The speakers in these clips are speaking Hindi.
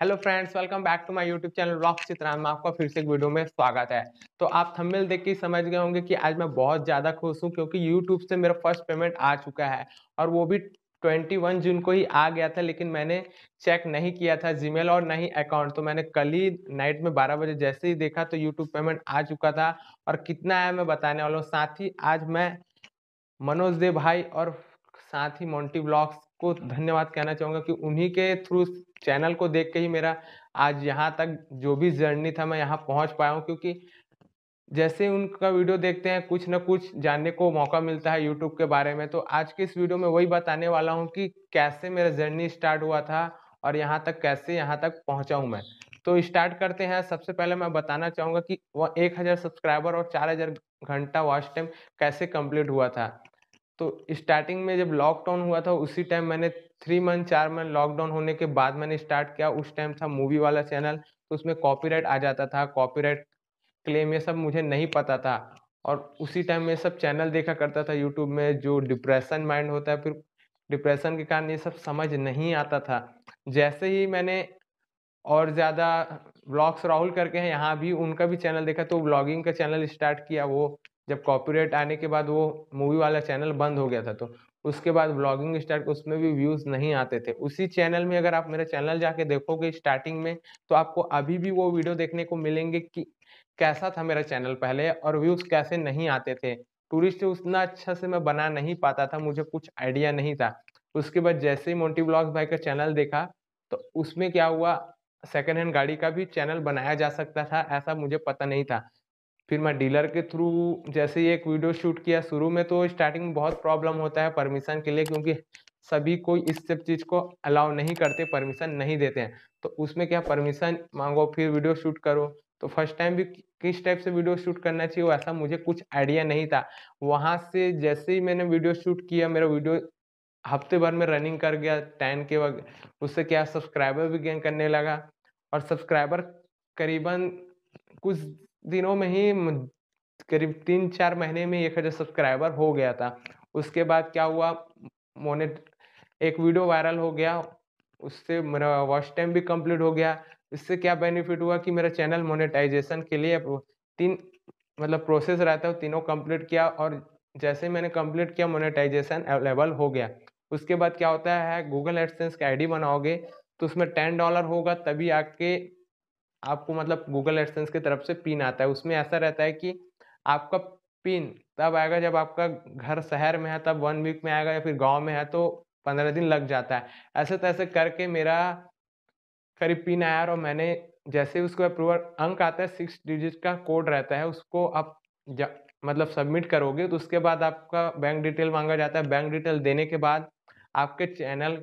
hello friends welcome back to my YouTube channel rock Chitram में आपका फिर से एक वीडियो में स्वागत है तो आप थंबनेल देख के समझ गए होंगे कि आज मैं बहुत ज़्यादा खुश हूँ क्योंकि यूट्यूब से मेरा फर्स्ट पेमेंट आ चुका है और वो भी 21 जून को ही आ गया था लेकिन मैंने चेक नहीं किया था जी और नहीं अकाउंट तो मैंने कल ही नाइट में बारह बजे जैसे ही देखा तो यूट्यूब पेमेंट आ चुका था और कितना आया मैं बताने वाला हूँ साथ ही आज मैं मनोज देव भाई और साथ ही मोन्टी ब्लॉग्स को धन्यवाद कहना चाहूँगा कि उन्हीं के थ्रू चैनल को देख के ही मेरा आज यहाँ तक जो भी जर्नी था मैं यहाँ पहुँच पाया हूँ क्योंकि जैसे उनका वीडियो देखते हैं कुछ ना कुछ जानने को मौका मिलता है यूट्यूब के बारे में तो आज के इस वीडियो में वही बताने वाला हूँ कि कैसे मेरा जर्नी स्टार्ट हुआ था और यहाँ तक कैसे यहाँ तक पहुँचा हूँ मैं तो स्टार्ट करते हैं सबसे पहले मैं बताना चाहूँगा कि वह एक हज़ार सब्सक्राइबर और चार हज़ार घंटा वॉच टाइम कैसे कंप्लीट हुआ था तो स्टार्टिंग में जब लॉकडाउन हुआ था उसी टाइम मैंने थ्री मंथ चार मंथ लॉकडाउन होने के बाद मैंने स्टार्ट किया उस टाइम था मूवी वाला चैनल तो उसमें कॉपीराइट आ जाता था कॉपीराइट क्लेम ये सब मुझे नहीं पता था और उसी टाइम में सब चैनल देखा करता था यूट्यूब में जो डिप्रेशन माइंड होता है फिर डिप्रेशन के कारण ये सब समझ नहीं आता था जैसे ही मैंने और ज़्यादा ब्लॉग्स राहुल करके हैं यहाँ भी उनका भी चैनल देखा तो ब्लॉगिंग का चैनल स्टार्ट किया वो जब कॉपीराइट आने के बाद वो मूवी वाला चैनल बंद हो गया था तो उसके बाद ब्लॉगिंग स्टार्ट उसमें भी व्यूज़ नहीं आते थे उसी चैनल में अगर आप मेरा चैनल जाके देखोगे स्टार्टिंग में तो आपको अभी भी वो वीडियो देखने को मिलेंगे कि कैसा था मेरा चैनल पहले और व्यूज़ कैसे नहीं आते थे टूरिस्ट उतना अच्छा से मैं बना नहीं पाता था मुझे कुछ आइडिया नहीं था उसके बाद जैसे ही मोन्टी ब्लॉग भाई का चैनल देखा तो उसमें क्या हुआ सेकेंड हैंड गाड़ी का भी चैनल बनाया जा सकता था ऐसा मुझे पता नहीं था फिर मैं डीलर के थ्रू जैसे ही एक वीडियो शूट किया शुरू में तो स्टार्टिंग में बहुत प्रॉब्लम होता है परमिशन के लिए क्योंकि सभी कोई इस सब चीज़ को अलाउ नहीं करते परमिशन नहीं देते हैं तो उसमें क्या परमिशन मांगो फिर वीडियो शूट करो तो फर्स्ट टाइम भी किस टाइप से वीडियो शूट करना चाहिए वैसा मुझे कुछ आइडिया नहीं था वहाँ से जैसे ही मैंने वीडियो शूट किया मेरा वीडियो हफ्ते भर में रनिंग कर गया टेन के वक्त उससे क्या सब्सक्राइबर भी गेन करने लगा और सब्सक्राइबर करीबन कुछ दिनों में ही करीब तीन चार महीने में एक हज़ार सब्सक्राइबर हो गया था उसके बाद क्या हुआ मोनेट एक वीडियो वायरल हो गया उससे मेरा वॉच टाइम भी कंप्लीट हो गया इससे क्या बेनिफिट हुआ कि मेरा चैनल मोनेटाइजेशन के लिए तीन मतलब प्रोसेस रहता है तीनों कंप्लीट किया और जैसे मैंने कंप्लीट किया मोनेटाइजेशन अवेलेबल हो गया उसके बाद क्या होता है गूगल एडसेंस का आईडी बनाओगे तो उसमें टेन डॉलर होगा तभी आके आपको मतलब गूगल एडसेंस की तरफ से पिन आता है उसमें ऐसा रहता है कि आपका पिन तब आएगा जब आपका घर शहर में है तब वन वीक में आएगा या फिर गांव में है तो पंद्रह दिन लग जाता है ऐसे तैसे तो करके मेरा करीब पिन आया और मैंने जैसे उसको अप्रूवल अंक आता है सिक्स डिजिट का कोड रहता है उसको आप मतलब सबमिट करोगे तो उसके बाद आपका बैंक डिटेल मांगा जाता है बैंक डिटेल देने के बाद आपके चैनल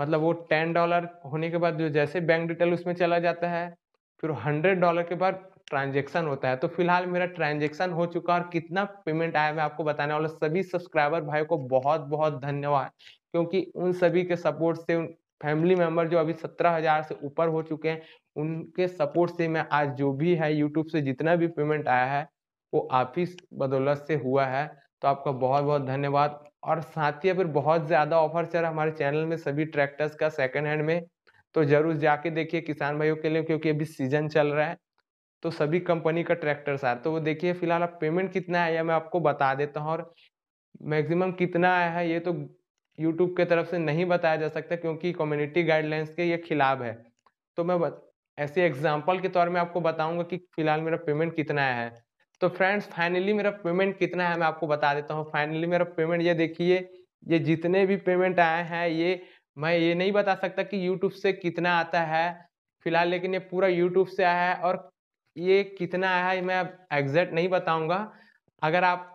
मतलब वो टेन डॉलर होने के बाद जो जैसे बैंक डिटेल उसमें चला जाता है फिर हंड्रेड डॉलर के बाद ट्रांजेक्शन होता है तो फिलहाल मेरा ट्रांजेक्शन हो चुका है और कितना पेमेंट आया मैं आपको बताने वाला सभी सब्सक्राइबर भाई को बहुत बहुत धन्यवाद क्योंकि उन सभी के सपोर्ट से उन फैमिली मेम्बर जो अभी सत्रह हजार से ऊपर हो चुके हैं उनके सपोर्ट से मैं आज जो भी है यूट्यूब से जितना भी पेमेंट आया है वो आप ही बदौलत से हुआ है तो आपका बहुत बहुत धन्यवाद और साथ ही अगर बहुत ज़्यादा ऑफर चल रहा हमारे चैनल में सभी ट्रैक्टर्स का सेकेंड हैंड में तो जरूर जाके देखिए किसान भाइयों के लिए क्योंकि अभी सीजन चल रहा है तो सभी कंपनी का ट्रैक्टर्स आ तो वो देखिए फिलहाल आप पेमेंट कितना है या मैं आपको बता देता हूँ और मैक्सिमम कितना आया है ये तो यूट्यूब के तरफ से नहीं बताया जा सकता क्योंकि कम्युनिटी गाइडलाइंस के ये खिलाफ है तो मैं ऐसे एग्जाम्पल के तौर में आपको बताऊंगा कि फिलहाल मेरा पेमेंट कितना आया है तो फ्रेंड्स फाइनली मेरा पेमेंट कितना है मैं आपको बता देता हूँ फाइनली मेरा पेमेंट ये देखिए ये जितने भी पेमेंट आए हैं ये मैं ये नहीं बता सकता कि यूट्यूब से कितना आता है फिलहाल लेकिन ये पूरा यूट्यूब से आया है और ये कितना आया है मैं एग्जैक्ट नहीं बताऊंगा अगर आप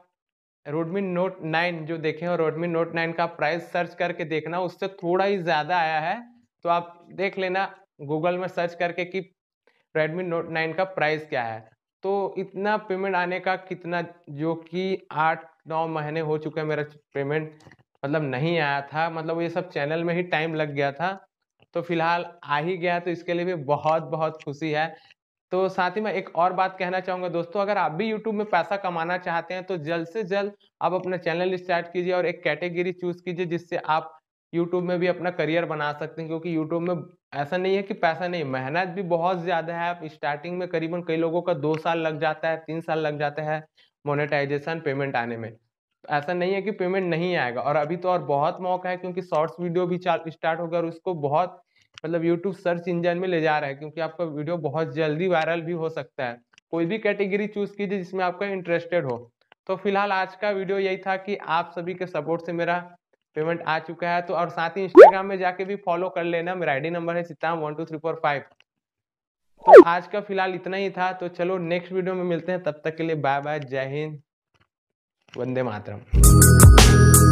रोडमी नोट नाइन जो देखें और रोडमिन नोट नाइन का प्राइस सर्च करके देखना उससे थोड़ा ही ज़्यादा आया है तो आप देख लेना गूगल में सर्च करके कि रेडमी नोट नाइन का प्राइस क्या है तो इतना पेमेंट आने का कितना जो कि आठ नौ महीने हो चुके हैं मेरा पेमेंट मतलब नहीं आया था मतलब ये सब चैनल में ही टाइम लग गया था तो फिलहाल आ ही गया तो इसके लिए भी बहुत बहुत खुशी है तो साथ ही मैं एक और बात कहना चाहूँगा दोस्तों अगर आप भी YouTube में पैसा कमाना चाहते हैं तो जल्द से जल्द आप अपना चैनल स्टार्ट कीजिए और एक कैटेगरी चूज कीजिए जिससे आप YouTube में भी अपना करियर बना सकते हैं क्योंकि YouTube में ऐसा नहीं है कि पैसा नहीं मेहनत भी बहुत ज़्यादा है आप स्टार्टिंग में करीबन कई लोगों का दो साल लग जाता है तीन साल लग जाता है मोनेटाइजेशन पेमेंट आने में ऐसा नहीं है कि पेमेंट नहीं आएगा और अभी तो और बहुत मौका है क्योंकि शॉर्ट्स वीडियो भी स्टार्ट होगा और उसको बहुत मतलब यूट्यूब सर्च इंजन में ले जा रहा है क्योंकि आपका वीडियो बहुत जल्दी वायरल भी हो सकता है कोई भी कैटेगरी चूज कीजिए जिसमें आपका इंटरेस्टेड हो तो फिलहाल आज का वीडियो यही था कि आप सभी के सपोर्ट से मेरा पेमेंट आ चुका है तो और साथ ही इंस्टाग्राम में जाके भी फॉलो कर लेना मेरा आईडी नंबर है सीताम one two three four five तो आज का फिलहाल इतना ही था तो चलो नेक्स्ट वीडियो में मिलते हैं तब तक के लिए बाय बाय जय हिंद वंदे मातरम